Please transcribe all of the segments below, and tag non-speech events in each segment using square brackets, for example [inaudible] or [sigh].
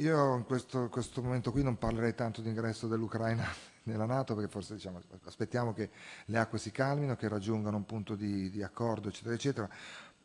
Io in questo, questo, momento qui non parlerei tanto di ingresso dell'Ucraina [laughs] nella Nato, perché forse diciamo, aspettiamo che le acque si calmino, che raggiungano un punto di, di accordo, eccetera, eccetera.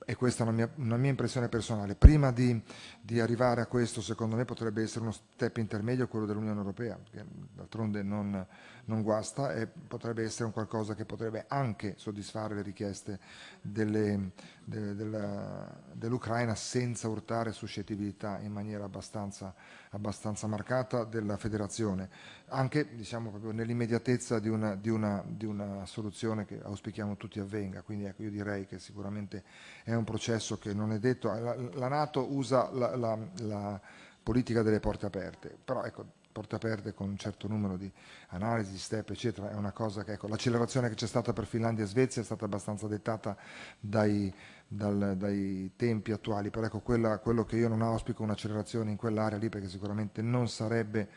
E questa è una mia, una mia impressione personale. Prima di, di, arrivare a questo, secondo me, potrebbe essere uno step intermedio quello dell'Unione Europea, che d'altronde non, non, guasta e potrebbe essere un qualcosa che potrebbe anche soddisfare le richieste delle, de, della, dell'Ucraina senza urtare suscettibilità in maniera abbastanza, abbastanza marcata della federazione, anche diciamo, nell'immediatezza di una, di, una, di una, soluzione che auspichiamo tutti avvenga. Quindi ecco, io direi che sicuramente è un processo che non è detto. La, la Nato usa la, la, la politica delle porte aperte, però ecco, porte aperte con un certo numero di analisi, di step, eccetera, è una cosa che, ecco, l'accelerazione che c'è stata per Finlandia e Svezia è stata abbastanza dettata dai, dal, dai tempi attuali, però ecco, quella, quello che io non auspico è un'accelerazione in quell'area lì, perché sicuramente non sarebbe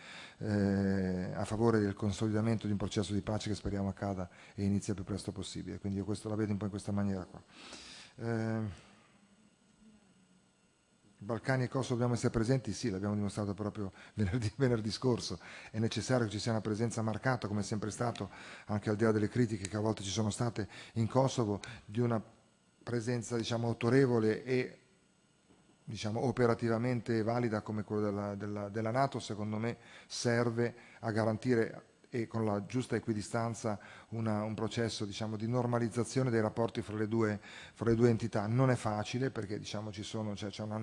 eh, a favore del consolidamento di un processo di pace che speriamo accada e inizia il più presto possibile, quindi io questo la vedo un po' in questa maniera qua. Eh, Balcani e Kosovo dobbiamo essere presenti? Sì, l'abbiamo dimostrato proprio [laughs] venerdì, venerdì, scorso. È necessario che ci sia una presenza marcata, come è sempre stato, anche al di là delle critiche che a volte ci sono state in Kosovo, di una presenza diciamo, autorevole e diciamo, operativamente valida come quella della, della, della Nato, secondo me serve a garantire e con la giusta equidistanza una, un processo diciamo, di normalizzazione dei rapporti fra le, due, fra le due entità. Non è facile perché diciamo, cioè, c'è ci cioè, una,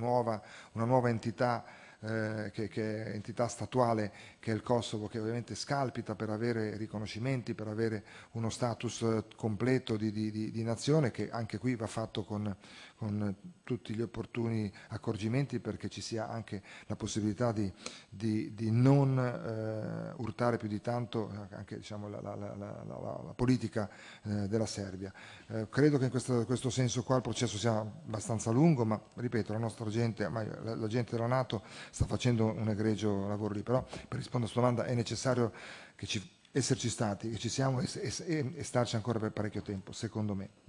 una nuova entità eh, che, che, è entità statuale che è il Kosovo, che ovviamente scalpita per avere riconoscimenti, per avere uno status eh, completo di, di, di, di nazione, che anche qui va fatto con, con, tutti gli opportuni accorgimenti perché ci sia anche la possibilità di, non eh, urtare più di tanto eh, anche diciamo, la, la, la, la, politica eh, della Serbia. credo che in questo, questo senso qua il processo sia abbastanza lungo, ma ripeto, la nostra gente, la gente della Nato sta facendo un egregio lavoro lì, però per rispondere a sua domanda è necessario ci, esserci stati, che ci siamo e, e, e starci ancora per parecchio tempo, secondo me.